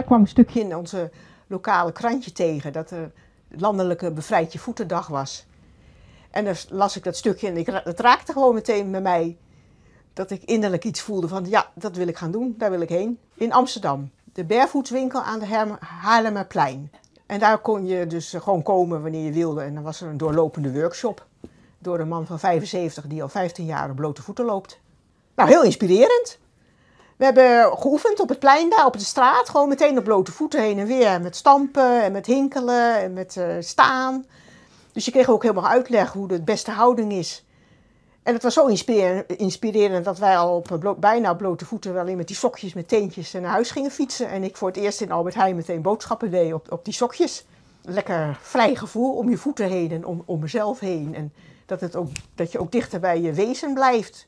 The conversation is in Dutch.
kwam een stukje in onze lokale krantje tegen dat er landelijke bevrijd je voetendag was. En dan las ik dat stukje en dat raakte gewoon meteen bij mij. Dat ik innerlijk iets voelde van ja, dat wil ik gaan doen, daar wil ik heen. In Amsterdam, de barefootswinkel aan de Haarlemmerplein. En daar kon je dus gewoon komen wanneer je wilde. En dan was er een doorlopende workshop door een man van 75 die al 15 jaar op blote voeten loopt. Nou, heel inspirerend. We hebben geoefend op het plein daar, op de straat. Gewoon meteen op blote voeten heen en weer. Met stampen en met hinkelen en met eh, staan. Dus je kreeg ook helemaal uitleg hoe de beste houding is. En het was zo inspirerend dat wij al op bijna blote voeten, wel in met die sokjes, met teentjes naar huis gingen fietsen. En ik voor het eerst in Albert Heijn meteen boodschappen deed op, op die sokjes. Lekker vrij gevoel om je voeten heen en om, om mezelf heen. En dat, het ook, dat je ook dichter bij je wezen blijft.